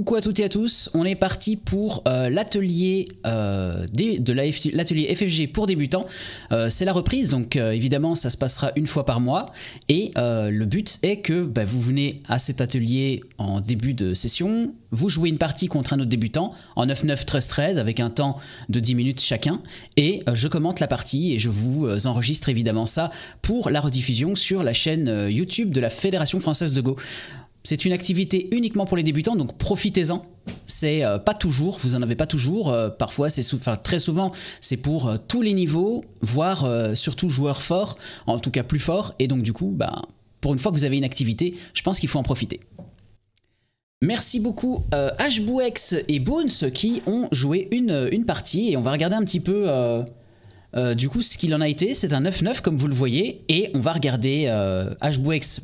Coucou à toutes et à tous, on est parti pour euh, l'atelier euh, de l'atelier FFG pour débutants. Euh, c'est la reprise, donc évidemment ça se passera une fois par mois. Et le but est que bah, vous venez à cet atelier en début de session, vous jouez une partie contre un autre débutant en 9-9-13-13 avec un temps de 10 minutes chacun. Et je commente la partie et je vous enregistre évidemment ça pour la rediffusion sur la chaîne YouTube de la Fédération française de Go. C'est une activité uniquement pour les débutants, donc profitez-en. C'est euh, pas toujours, vous en avez pas toujours. Euh, parfois, c'est très souvent, c'est pour euh, tous les niveaux, voire surtout joueurs forts, en tout cas plus forts. Et donc, du coup, bah, pour une fois que vous avez une activité, je pense qu'il faut en profiter. Merci beaucoup HBouex et Bones qui ont joué une partie et on va regarder un petit peu euh, du coup, ce qu'il en a été, c'est un 9-9 comme vous le voyez, et on va regarder euh,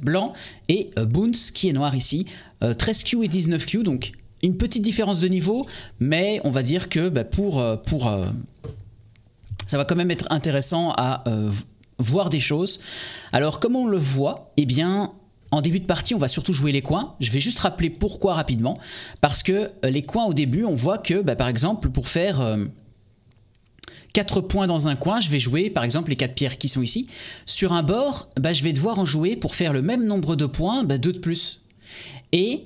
blanc et euh, Boons qui est noir ici, 13Q euh, et 19Q, donc une petite différence de niveau, mais on va dire que bah, pour, pour ça va quand même être intéressant à voir des choses. Alors, comme on le voit Eh bien, en début de partie, on va surtout jouer les coins. Je vais juste rappeler pourquoi rapidement, parce que les coins au début, on voit que, bah, par exemple, pour faire 4 points dans un coin, je vais jouer par exemple les quatre pierres qui sont ici. Sur un bord, bah, je vais devoir en jouer pour faire le même nombre de points, bah, deux de plus. Et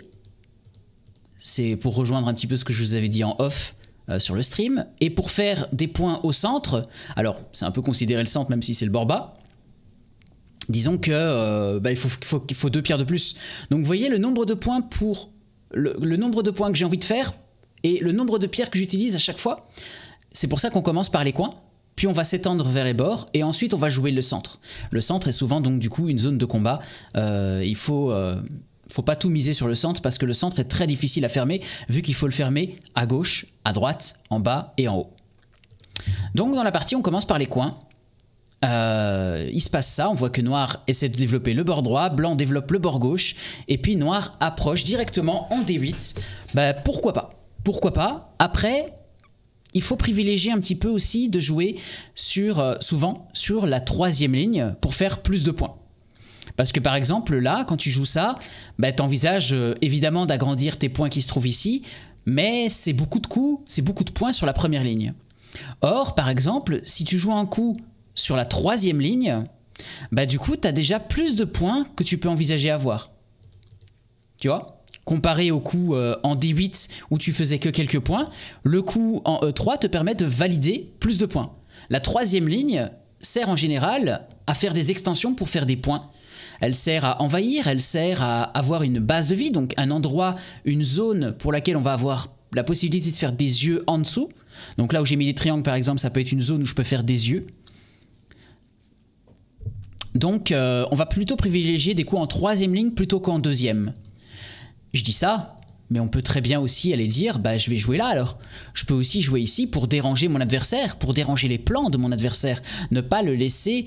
c'est pour rejoindre un petit peu ce que je vous avais dit en off euh, sur le stream. Et pour faire des points au centre, alors c'est un peu considéré le centre même si c'est le bord bas, disons que euh, bah, il faut, faut, faut, deux pierres de plus. Donc vous voyez le nombre de points pour le nombre de points que j'ai envie de faire et le nombre de pierres que j'utilise à chaque fois, c'est pour ça qu'on commence par les coins, puis on va s'étendre vers les bords, et ensuite on va jouer le centre. Le centre est souvent donc du coup une zone de combat. Euh, il faut... Euh, faut pas tout miser sur le centre parce que le centre est très difficile à fermer vu qu'il faut le fermer à gauche, à droite, en bas et en haut. Donc dans la partie on commence par les coins. Euh, il se passe ça, on voit que noir essaie de développer le bord droit, blanc développe le bord gauche, et puis noir approche directement en D8. Ben, pourquoi pas Pourquoi pas Après, il faut privilégier un petit peu aussi de jouer sur, euh, souvent sur la troisième ligne pour faire plus de points. Parce que par exemple, là, quand tu joues ça, bah, tu envisages euh, évidemment d'agrandir tes points qui se trouvent ici, mais c'est beaucoup de coups, c'est beaucoup de points sur la première ligne. Or, par exemple, si tu joues un coup sur la troisième ligne, bah du coup, tu as déjà plus de points que tu peux envisager avoir. Tu vois comparé au coup euh, en D8 où tu faisais que quelques points, le coup en E3 te permet de valider plus de points. La troisième ligne sert en général à faire des extensions pour faire des points. Elle sert à envahir, elle sert à avoir une base de vie, donc un endroit, une zone pour laquelle on va avoir la possibilité de faire des yeux en dessous. Donc là où j'ai mis des triangles par exemple, ça peut être une zone où je peux faire des yeux. Donc euh, on va plutôt privilégier des coups en troisième ligne plutôt qu'en deuxième. Je dis ça, mais on peut très bien aussi aller dire bah je vais jouer là alors. Je peux aussi jouer ici pour déranger mon adversaire, pour déranger les plans de mon adversaire, ne pas le laisser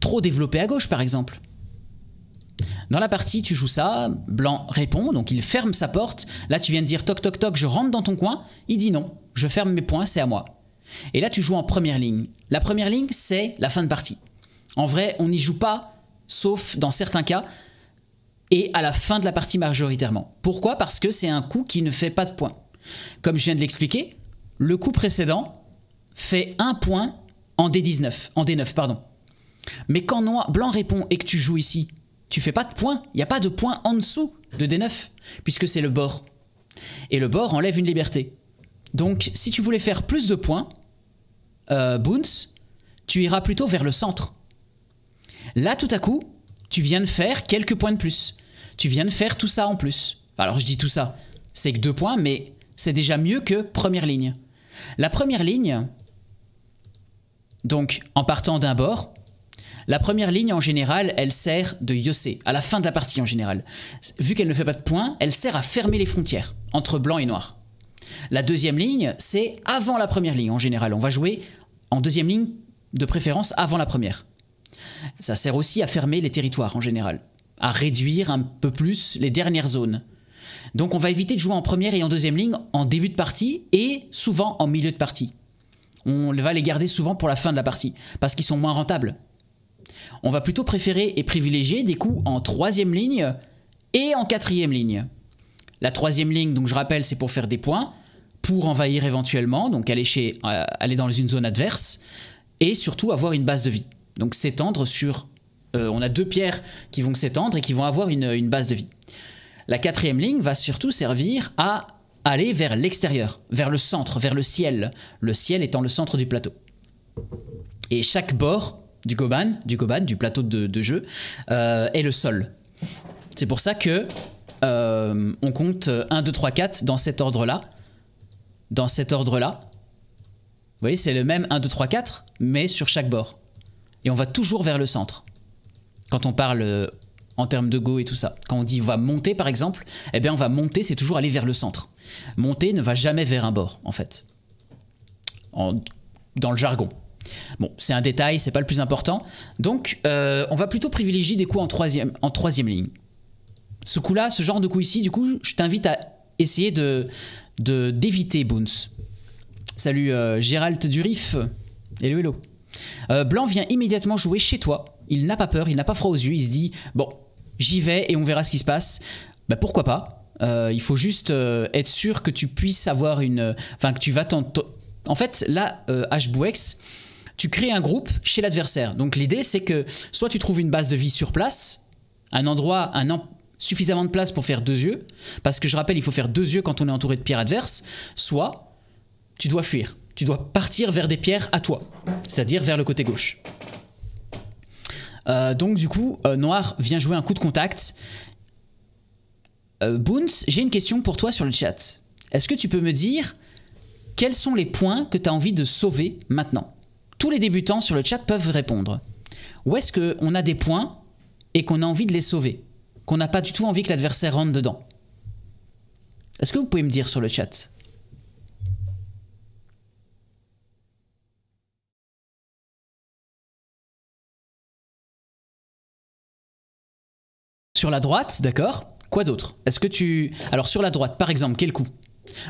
trop développer à gauche par exemple. Dans la partie, tu joues ça, blanc répond, donc il ferme sa porte. Là, tu viens de dire toc toc toc, je rentre dans ton coin. Il dit non, je ferme mes points, c'est à moi. Et là, tu joues en première ligne. La première ligne, c'est la fin de partie. En vrai, on n'y joue pas, sauf dans certains cas, et à la fin de la partie majoritairement. Pourquoi Parce que c'est un coup qui ne fait pas de points. Comme je viens de l'expliquer, le coup précédent fait un point en D19, en D9, pardon. Mais quand blanc répond et que tu joues ici, tu fais pas de points. Il n'y a pas de points en dessous de D9, puisque c'est le bord. Et le bord enlève une liberté. Donc, si tu voulais faire plus de points, euh, Boons, tu iras plutôt vers le centre. Là, tout à coup, tu viens de faire quelques points de plus. Tu viens de faire tout ça en plus. Alors je dis tout ça, c'est que deux points, mais c'est déjà mieux que première ligne. La première ligne, donc en partant d'un bord, la première ligne en général, elle sert de Yossé, à la fin de la partie en général. Vu qu'elle ne fait pas de points, elle sert à fermer les frontières entre blanc et noir. La deuxième ligne, c'est avant la première ligne en général. On va jouer en deuxième ligne de préférence avant la première ça sert aussi à fermer les territoires en général, à réduire un peu plus les dernières zones. Donc on va éviter de jouer en première et en deuxième ligne en début de partie et souvent en milieu de partie. On va les garder souvent pour la fin de la partie parce qu'ils sont moins rentables. On va plutôt préférer et privilégier des coups en troisième ligne et en quatrième ligne. La troisième ligne, donc je rappelle, c'est pour faire des points, pour envahir éventuellement, donc aller, chez, euh, aller dans une zone adverse, et surtout avoir une base de vie donc s'étendre sur... Euh, on a deux pierres qui vont s'étendre et qui vont avoir une, base de vie. La quatrième ligne va surtout servir à aller vers l'extérieur, vers le centre, vers le ciel, le ciel étant le centre du plateau. Et chaque bord du goban, du du plateau de, jeu, euh, est le sol. C'est pour ça que euh, on compte 1, 2, 3, 4 dans cet ordre-là. Dans cet ordre-là. Vous voyez, c'est le même 1, 2, 3, 4, mais sur chaque bord. Et on va toujours vers le centre. Quand on parle euh, en termes de go et tout ça. Quand on dit on va monter par exemple, eh bien on va monter, c'est toujours aller vers le centre. Monter ne va jamais vers un bord en fait. dans le jargon. Bon, c'est un détail, c'est pas le plus important. Donc euh, on va plutôt privilégier des coups en troisième, en ligne. Ce coup-là, ce genre de coup ici, du coup, je t'invite à essayer de d'éviter Boons. Salut euh, Gérald Durif. Hello, hello. Euh, Blanc vient immédiatement jouer chez toi. Il n'a pas peur, il n'a pas froid aux yeux. Il se dit Bon, j'y vais et on verra ce qui se passe. Bah, pourquoi pas euh, Il faut juste euh, être sûr que tu puisses avoir une. Enfin, que tu vas t'en. En fait, là, H-Bouex tu crées un groupe chez l'adversaire. Donc, l'idée, c'est que soit tu trouves une base de vie sur place, un endroit, un, suffisamment de place pour faire deux yeux, parce que je rappelle, il faut faire deux yeux quand on est entouré de pierres adverses, soit tu dois fuir tu dois partir vers des pierres à toi, c'est-à-dire vers le côté gauche. Euh, donc du coup, euh, Noir vient jouer un coup de contact. Euh, Boons, j'ai une question pour toi sur le chat. Est-ce que tu peux me dire quels sont les points que tu as envie de sauver maintenant Tous les débutants sur le chat peuvent répondre. Où est-ce qu'on a des points et qu'on a envie de les sauver Qu'on n'a pas du tout envie que l'adversaire rentre dedans Est-ce que vous pouvez me dire sur le chat Sur la droite, d'accord Quoi d'autre Est-ce que tu. Alors, sur la droite, par exemple, quel coup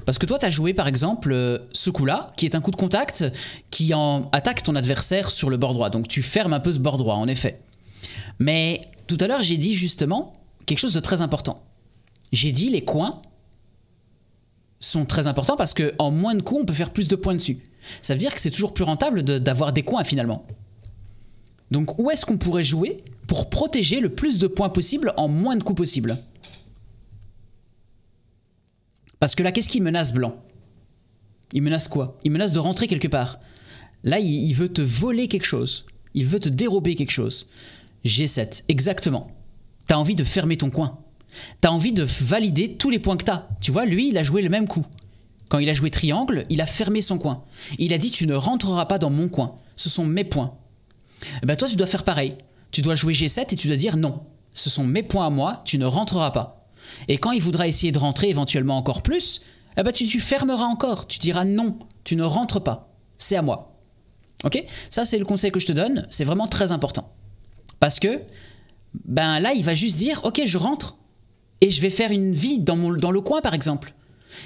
parce que toi, tu as joué par exemple euh, ce coup-là, qui est un coup de contact qui attaque ton adversaire sur le bord droit. Donc tu fermes un peu ce bord droit, en effet. Mais tout à l'heure, j'ai dit justement quelque chose de très important. J'ai dit les coins sont très importants parce que en moins de coups, on peut faire plus de points dessus. Ça veut dire que c'est toujours plus rentable d'avoir des coins finalement. Donc où est-ce qu'on pourrait jouer pour protéger le plus de points possible en moins de coups possible. Parce que là, qu'est-ce qu'il menace blanc Il menace quoi Il menace de rentrer quelque part. Là, il veut te voler quelque chose. Il veut te dérober quelque chose. G7, exactement. T'as envie de fermer ton coin. T'as envie de valider tous les points que t'as. Tu vois, lui, il a joué le même coup. Quand il a joué triangle, il a fermé son coin. Il a dit tu ne rentreras pas dans mon coin. Ce sont mes points. Et eh ben toi, tu dois faire pareil. Tu dois jouer G7 et tu dois dire non. Ce sont mes points à moi, tu ne rentreras pas. Et quand il voudra essayer de rentrer éventuellement encore plus, eh ben tu, fermeras encore. Tu diras non, tu ne rentres pas. C'est à moi. Ok Ça, c'est le conseil que je te donne. C'est vraiment très important. Parce que, ben là, il va juste dire Ok, je rentre. Et je vais faire une vie dans, dans le coin, par exemple.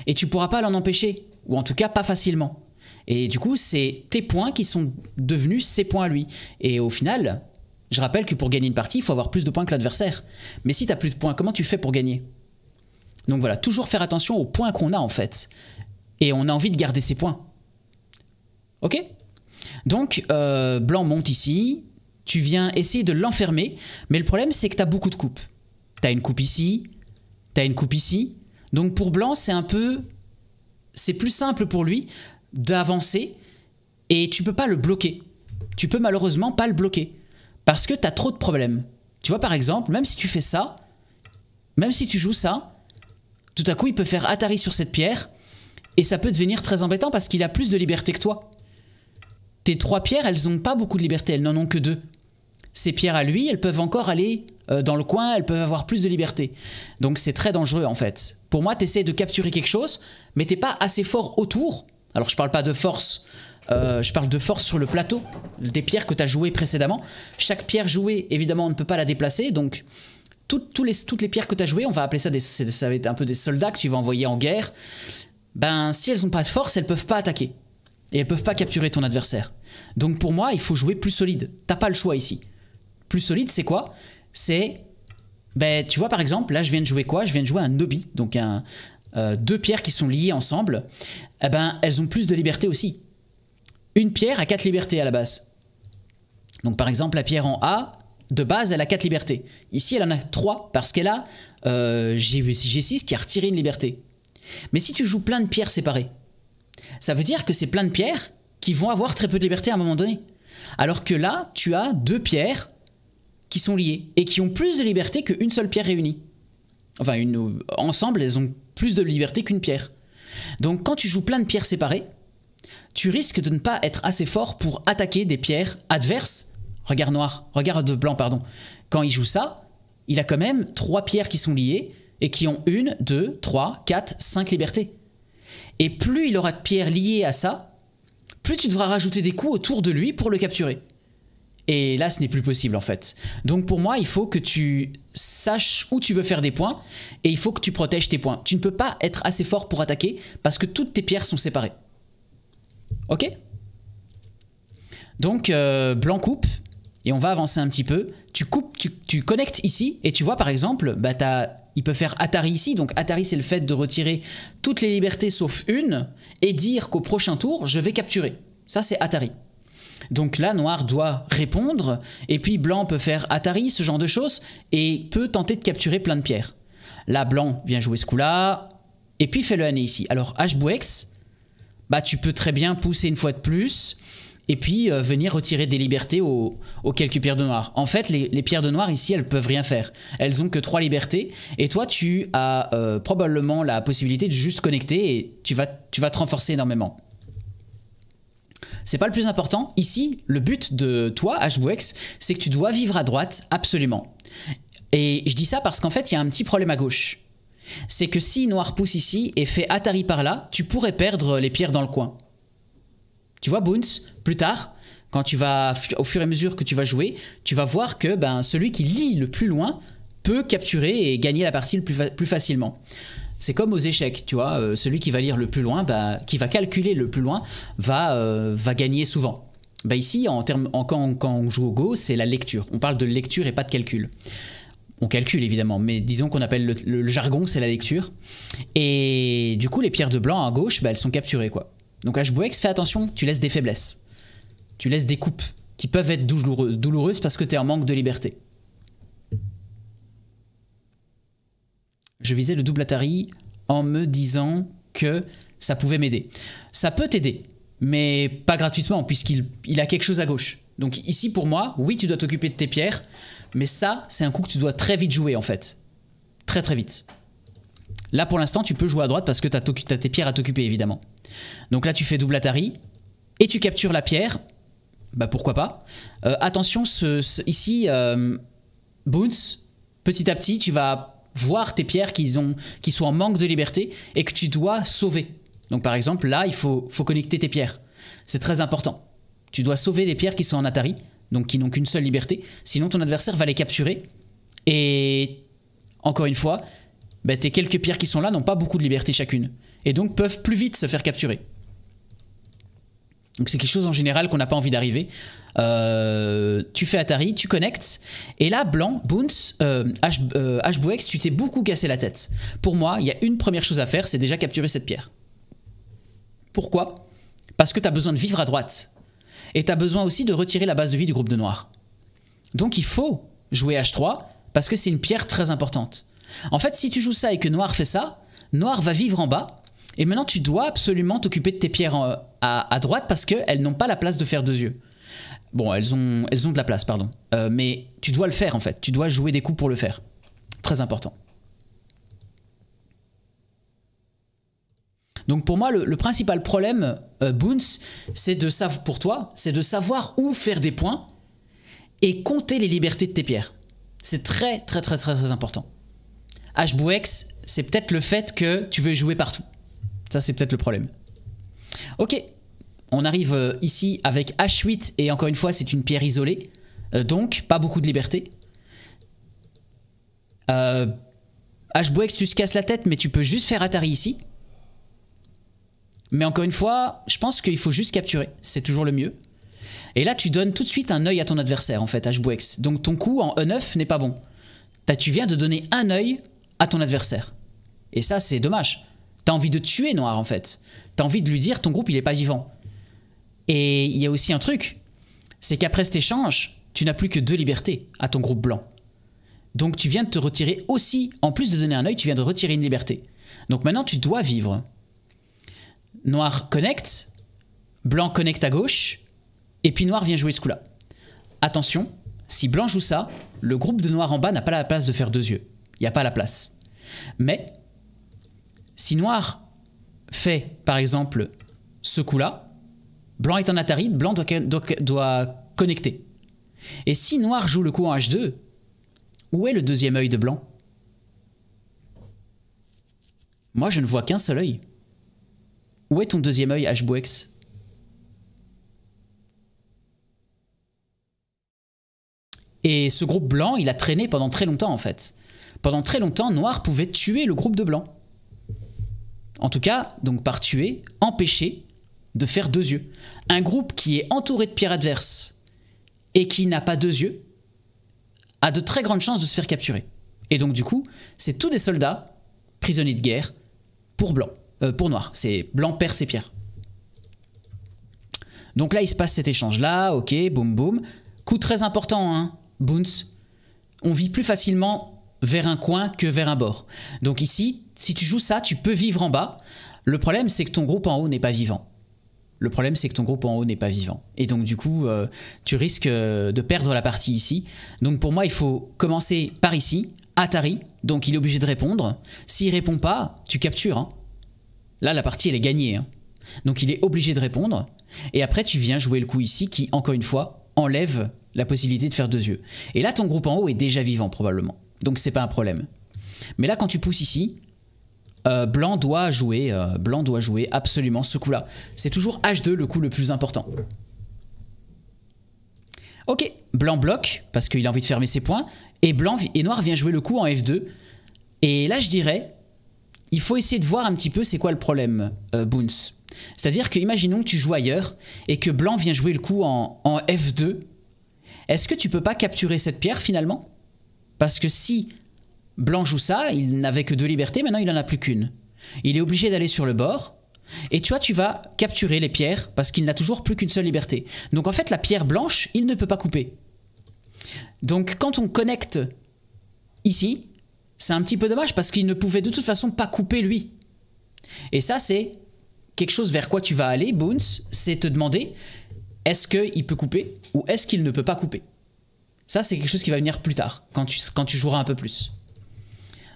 Et tu pourras pas l'en empêcher. Ou en tout cas, pas facilement. Et du coup, c'est tes points qui sont devenus ses points à lui. Et au final, je rappelle que pour gagner une partie, il faut avoir plus de points que l'adversaire. Mais si t'as plus de points, comment tu fais pour gagner Donc voilà, toujours faire attention aux points qu'on a en fait. Et on a envie de garder ses points. Ok Donc, euh, blanc monte ici. Tu viens essayer de l'enfermer. Mais le problème, c'est que t'as beaucoup de coupes. T'as une coupe ici. T'as une coupe ici. Donc pour blanc, c'est un peu... C'est plus simple pour lui d'avancer. Et tu peux pas le bloquer. Tu peux malheureusement pas le bloquer. Parce que t'as trop de problèmes. Tu vois, par exemple, même si tu fais ça, même si tu joues ça, tout à coup, il peut faire Atari sur cette pierre, et ça peut devenir très embêtant parce qu'il a plus de liberté que toi. Tes trois pierres, elles n'ont pas beaucoup de liberté, elles n'en ont que deux. Ces pierres à lui, elles peuvent encore aller euh, dans le coin, elles peuvent avoir plus de liberté. Donc c'est très dangereux en fait. Pour moi, tu essaies de capturer quelque chose, mais t'es pas assez fort autour. Alors je parle pas de force euh, je parle de force sur le plateau des pierres que tu as jouées précédemment. Chaque pierre jouée, évidemment, on ne peut pas la déplacer. Donc, toutes, les, toutes les, pierres que tu as jouées, on va appeler ça des, ça va un peu des soldats que tu vas envoyer en guerre. Ben, si elles n'ont pas de force, elles peuvent pas attaquer. Et elles peuvent pas capturer ton adversaire. Donc, pour moi, il faut jouer plus solide. T'as pas le choix ici. Plus solide, c'est quoi C'est. Ben, tu vois, par exemple, là, je viens de jouer quoi Je viens de jouer un Nobi, donc un, euh, deux pierres qui sont liées ensemble. Eh ben, elles ont plus de liberté aussi une pierre a quatre libertés à la base. Donc par exemple, la pierre en A, de base, elle a quatre libertés. Ici, elle en a trois parce qu'elle a euh, G6 qui a retiré une liberté. Mais si tu joues plein de pierres séparées, ça veut dire que c'est plein de pierres qui vont avoir très peu de liberté à un moment donné. Alors que là, tu as deux pierres qui sont liées et qui ont plus de liberté qu'une seule pierre réunie. Enfin, ensemble, elles ont plus de liberté qu'une pierre. Donc quand tu joues plein de pierres séparées, tu risques de ne pas être assez fort pour attaquer des pierres adverses. Regard noir, regard de blanc, pardon. Quand il joue ça, il a quand même trois pierres qui sont liées et qui ont une, deux, trois, quatre, cinq libertés. Et plus il aura de pierres liées à ça, plus tu devras rajouter des coups autour de lui pour le capturer. Et là, ce n'est plus possible en fait. Donc pour moi, il faut que tu saches où tu veux faire des points et il faut que tu protèges tes points. Tu ne peux pas être assez fort pour attaquer parce que toutes tes pierres sont séparées. Ok Donc, euh, blanc coupe. Et on va avancer un petit peu. Tu coupes, tu, connectes ici. Et tu vois, par exemple, bah, il peut faire Atari ici. Donc, Atari, c'est le fait de retirer toutes les libertés sauf une. Et dire qu'au prochain tour, je vais capturer. Ça, c'est Atari. Donc là, noir doit répondre, et puis blanc peut faire Atari, ce genre de choses, et peut tenter de capturer plein de pierres. Là, blanc vient jouer ce coup-là, et puis fait le hané e ici. Alors, H-Bouex, bah, tu peux très bien pousser une fois de plus et puis euh, venir retirer des libertés aux, quelques pierres de noir. En fait, les, pierres de noir ici, elles peuvent rien faire. Elles ont que trois libertés, et toi, tu as euh, probablement la possibilité de juste connecter et tu vas, tu vas te renforcer énormément. C'est pas le plus important. Ici, le but de toi, HBOX, c'est que tu dois vivre à droite, absolument. Et je dis ça parce qu'en fait, il y a un petit problème à gauche c'est que si noir pousse ici et fait Atari par là, tu pourrais perdre les pierres dans le coin. Tu vois, Boons, plus tard, quand tu vas, au fur et à mesure que tu vas jouer, tu vas voir que ben, celui qui lit le plus loin peut capturer et gagner la partie le plus, facilement. C'est comme aux échecs, tu vois, euh, celui qui va lire le plus loin, ben, qui va calculer le plus loin, va, euh, va gagner souvent. Bah ici, en termes, quand, quand on joue au Go, c'est la lecture. On parle de lecture et pas de calcul on calcule évidemment, mais disons qu'on appelle le, jargon, c'est la lecture. Et du coup, les pierres de blanc à gauche, bah, elles sont capturées quoi. Donc HBOX, fais attention, tu laisses des faiblesses. Tu laisses des coupes qui peuvent être douloureuses, parce que tu es en manque de liberté. Je visais le double Atari en me disant que ça pouvait m'aider. Ça peut t'aider, mais pas gratuitement puisqu'il il a quelque chose à gauche. Donc ici pour moi, oui, tu dois t'occuper de tes pierres, mais ça, c'est un coup que tu dois très vite jouer en fait. Très très vite. Là pour l'instant, tu peux jouer à droite parce que tu as, tes pierres à t'occuper évidemment. Donc là, tu fais double Atari et tu captures la pierre. Bah pourquoi pas. Euh, attention, ce, ici, euh, Boons, petit à petit, tu vas voir tes pierres qui, sont en manque de liberté et que tu dois sauver. Donc par exemple, là, il faut, faut connecter tes pierres. C'est très important. Tu dois sauver les pierres qui sont en Atari donc qui n'ont qu'une seule liberté. Sinon, ton adversaire va les capturer. Et encore une fois, bah, tes quelques pierres qui sont là n'ont pas beaucoup de liberté chacune. Et donc peuvent plus vite se faire capturer. Donc c'est quelque chose en général qu'on n'a pas envie d'arriver. Euh, tu fais Atari, tu connectes, et là, blanc, Boons, euh, H, euh, tu t'es beaucoup cassé la tête. Pour moi, il y a une première chose à faire, c'est déjà capturer cette pierre. Pourquoi Parce que tu as besoin de vivre à droite. Et tu as besoin aussi de retirer la base de vie du groupe de Noir. Donc il faut jouer H3 parce que c'est une pierre très importante. En fait, si tu joues ça et que noir fait ça, noir va vivre en bas. Et maintenant, tu dois absolument t'occuper de tes pierres euh, à, droite parce qu'elles n'ont pas la place de faire deux yeux. Bon, elles ont, elles ont de la place, pardon. Euh, mais tu dois le faire en fait. Tu dois jouer des coups pour le faire. Très important. Donc pour moi, le, principal problème, euh, Boons, c'est de savoir pour toi, c'est de savoir où faire des points et compter les libertés de tes pierres. C'est très très très très très important. Hbouex, c'est peut-être le fait que tu veux jouer partout. Ça, c'est peut-être le problème. Ok, on arrive euh, ici avec H8 et encore une fois, c'est une pierre isolée. Euh, donc, pas beaucoup de liberté. H-Bouex, tu se casses la tête, mais tu peux juste faire Atari ici. Mais encore une fois, je pense qu'il faut juste capturer. C'est toujours le mieux. Et là, tu donnes tout de suite un œil à ton adversaire, en fait, h Donc ton coup en E9 n'est pas bon. As, tu viens de donner un œil à ton adversaire. Et ça, c'est dommage. T'as envie de tuer Noir, en fait. T'as envie de lui dire, ton groupe, il n'est pas vivant. Et il y a aussi un truc, c'est qu'après cet échange, tu n'as plus que deux libertés à ton groupe blanc. Donc tu viens de te retirer aussi, en plus de donner un œil, tu viens de retirer une liberté. Donc maintenant, tu dois vivre. Noir connecte, blanc connecte à gauche, et puis noir vient jouer ce coup-là. Attention, si blanc joue ça, le groupe de noir en bas n'a pas la place de faire deux yeux. Il n'y a pas la place. Mais si noir fait, par exemple, ce coup-là, blanc est en Atari, blanc doit, doit, connecter. Et si noir joue le coup en H2, où est le deuxième œil de blanc Moi, je ne vois qu'un seul œil. Où est ton deuxième œil, Bouex Et ce groupe blanc, il a traîné pendant très longtemps en fait. Pendant très longtemps, Noir pouvait tuer le groupe de blanc. En tout cas, donc par tuer, empêcher de faire deux yeux. Un groupe qui est entouré de pierres adverses et qui n'a pas deux yeux a de très grandes chances de se faire capturer. Et donc du coup, c'est tous des soldats, prisonniers de guerre, pour blanc. Euh, pour noir. C'est blanc, perd et pierre. Donc là, il se passe cet échange-là. Ok, boum, boum. Coup très important, hein, Boons. On vit plus facilement vers un coin que vers un bord. Donc ici, si tu joues ça, tu peux vivre en bas. Le problème, c'est que ton groupe en haut n'est pas vivant. Le problème, c'est que ton groupe en haut n'est pas vivant. Et donc, du coup, euh, tu risques euh, de perdre la partie ici. Donc, pour moi, il faut commencer par ici, Atari. Donc, il est obligé de répondre. S'il répond pas, tu captures. Hein. Là, la partie, elle est gagnée. Hein. Donc il est obligé de répondre. Et après, tu viens jouer le coup ici qui, encore une fois, enlève la possibilité de faire deux yeux. Et là, ton groupe en haut est déjà vivant, probablement. Donc c'est pas un problème. Mais là, quand tu pousses ici, euh, blanc doit jouer euh, blanc doit jouer absolument ce coup-là. C'est toujours H2 le coup le plus important. Ok, blanc bloque parce qu'il a envie de fermer ses points. Et, blanc, et noir vient jouer le coup en F2. Et là, je dirais, il faut essayer de voir un petit peu c'est quoi le problème, euh, Boons. C'est-à-dire que, imaginons que tu joues ailleurs et que Blanc vient jouer le coup en, F2. Est-ce que tu peux pas capturer cette pierre finalement Parce que si Blanc joue ça, il n'avait que deux libertés, maintenant il en a plus qu'une. Il est obligé d'aller sur le bord. Et tu vois, tu vas capturer les pierres parce qu'il n'a toujours plus qu'une seule liberté. Donc en fait, la pierre blanche, il ne peut pas couper. Donc quand on connecte ici, c'est un petit peu dommage parce qu'il ne pouvait de toute façon pas couper lui. Et ça, c'est quelque chose vers quoi tu vas aller, Boons, c'est te demander est-ce qu'il peut couper ou est-ce qu'il ne peut pas couper. Ça, c'est quelque chose qui va venir plus tard, quand tu, quand tu joueras un peu plus.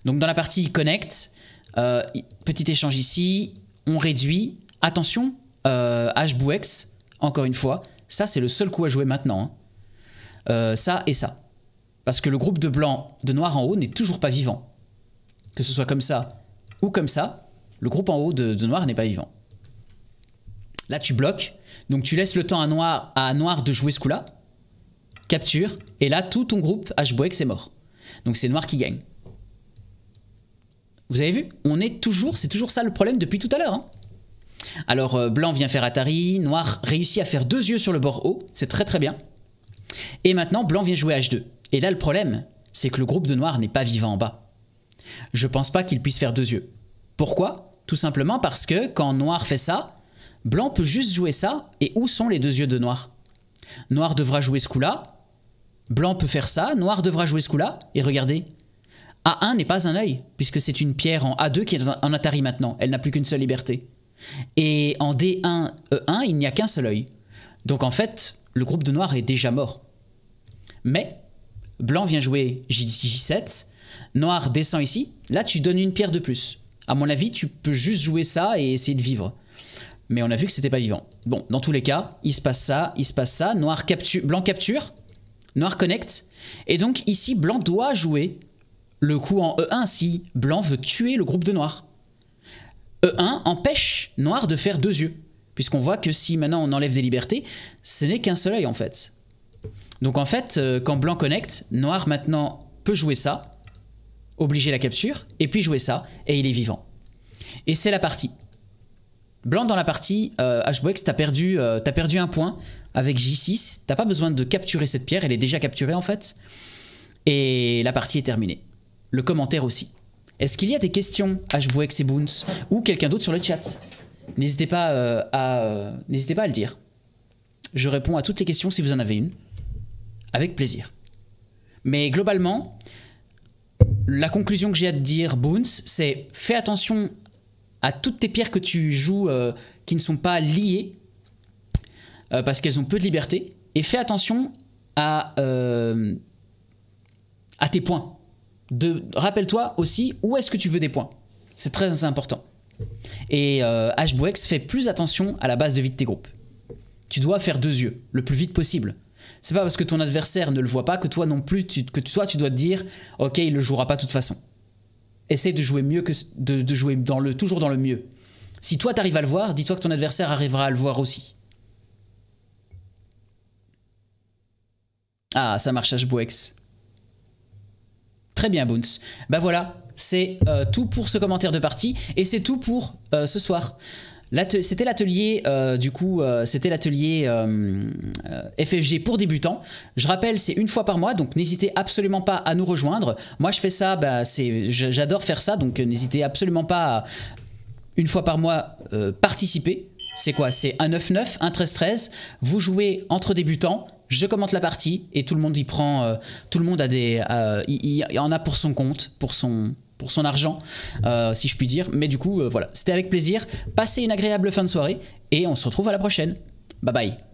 Donc dans la partie connect, euh, petit échange ici, on réduit. Attention, euh, H bouex, encore une fois, ça c'est le seul coup à jouer maintenant. Hein. Euh, ça et ça. Parce que le groupe de blanc, de noir en haut n'est toujours pas vivant. Que ce soit comme ça ou comme ça, le groupe en haut de, noir n'est pas vivant. Là, tu bloques. Donc, tu laisses le temps à noir, à noir de jouer ce coup-là. Capture. Et là, tout ton groupe H-Boex est mort. Donc, c'est noir qui gagne. Vous avez vu On est toujours, c'est toujours ça le problème depuis tout à l'heure. Hein. Alors, euh, blanc vient faire Atari. Noir réussit à faire deux yeux sur le bord haut. C'est très très bien. Et maintenant, blanc vient jouer H2. Et là, le problème, c'est que le groupe de Noir n'est pas vivant en bas. Je pense pas qu'il puisse faire deux yeux. Pourquoi Tout simplement parce que quand noir fait ça, blanc peut juste jouer ça, et où sont les deux yeux de noir Noir devra jouer ce coup-là, blanc peut faire ça, noir devra jouer ce coup-là, et regardez, A1 n'est pas un œil, puisque c'est une pierre en A2 qui est en Atari maintenant, elle n'a plus qu'une seule liberté. Et en D1, E1, il n'y a qu'un seul œil. Donc en fait, le groupe de noir est déjà mort. Mais Blanc vient jouer J7. Noir descend ici. Là, tu donnes une pierre de plus. À mon avis, tu peux juste jouer ça et essayer de vivre. Mais on a vu que c'était pas vivant. Bon, dans tous les cas, il se passe ça, il se passe ça. Noir capture, blanc capture, noir connecte. Et donc ici, blanc doit jouer le coup en E1 si blanc veut tuer le groupe de noir. E1 empêche noir de faire deux yeux. Puisqu'on voit que si maintenant on enlève des libertés, ce n'est qu'un seul œil en fait. Donc en fait, euh, quand blanc connecte, noir maintenant peut jouer ça, obliger la capture, et puis jouer ça, et il est vivant. Et c'est la partie. Blanc dans la partie, euh, HBOX, t'as perdu, euh, perdu un point avec J6. T'as pas besoin de capturer cette pierre, elle est déjà capturée en fait. Et la partie est terminée. Le commentaire aussi. Est-ce qu'il y a des questions, HBOX et Boons, ou quelqu'un d'autre sur le chat N'hésitez pas, euh, n'hésitez pas à le dire. Je réponds à toutes les questions si vous en avez une avec plaisir. Mais globalement, la conclusion que j'ai à te dire, Boons, c'est fais attention à toutes tes pierres que tu joues euh, qui ne sont pas liées, euh, parce qu'elles ont peu de liberté, et fais attention à, euh, à tes points. Rappelle-toi aussi où est-ce que tu veux des points. C'est très important. Et HBOX fait plus attention à la base de vie de tes groupes. Tu dois faire deux yeux, le plus vite possible. C'est pas parce que ton adversaire ne le voit pas que toi non plus, tu, que toi tu dois te dire, ok, il le jouera pas de toute façon. Essaye de jouer mieux que de, jouer dans le, toujours dans le mieux. Si toi t'arrives à le voir, dis-toi que ton adversaire arrivera à le voir aussi. Ah, ça marche, bouex Très bien, Boons. Ben bah voilà, c'est euh, tout pour ce commentaire de partie et c'est tout pour euh, ce soir. C'était l'atelier, euh, du coup, euh, c'était l'atelier euh, FFG pour débutants. Je rappelle, c'est une fois par mois, donc n'hésitez absolument pas à nous rejoindre. Moi, je fais ça, bah, j'adore faire ça, donc n'hésitez absolument pas à, une fois par mois, participer. C'est quoi C'est un 9-9, un 13-13. Vous jouez entre débutants, je commente la partie et tout le monde y prend, tout le monde a des, en a pour son compte, pour son, pour son argent, euh, si je puis dire. Mais du coup, euh, voilà, c'était avec plaisir. Passez une agréable fin de soirée et on se retrouve à la prochaine. Bye bye.